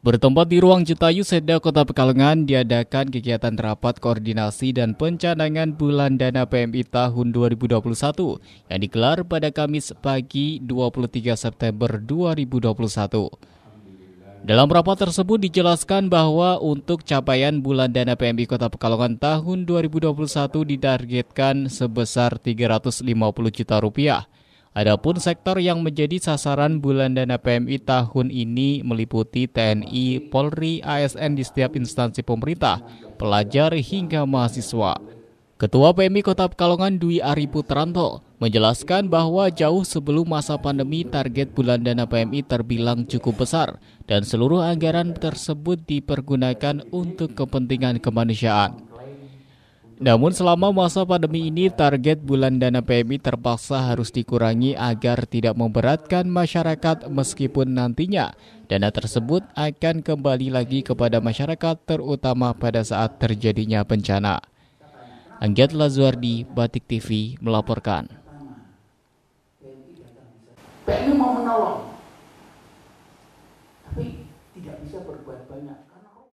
Bertempat di ruang Jutayu Seda Kota Pekalongan diadakan kegiatan rapat koordinasi dan pencanangan bulan dana PMI tahun 2021 yang digelar pada Kamis pagi 23 September 2021. Dalam rapat tersebut dijelaskan bahwa untuk capaian bulan dana PMI Kota Pekalongan tahun 2021 ditargetkan sebesar 350 juta rupiah. Adapun sektor yang menjadi sasaran bulan dana PMI tahun ini meliputi TNI, Polri, ASN di setiap instansi pemerintah, pelajar hingga mahasiswa. Ketua PMI Kota Pekalongan Dwi Ari Putranto menjelaskan bahwa jauh sebelum masa pandemi target bulan dana PMI terbilang cukup besar dan seluruh anggaran tersebut dipergunakan untuk kepentingan kemanusiaan. Namun selama masa pandemi ini target bulan dana PMI terpaksa harus dikurangi agar tidak memberatkan masyarakat meskipun nantinya dana tersebut akan kembali lagi kepada masyarakat terutama pada saat terjadinya bencana. Angget Lazuardi, Batik TV melaporkan. PMI mau menolong, tapi tidak bisa berbuat banyak.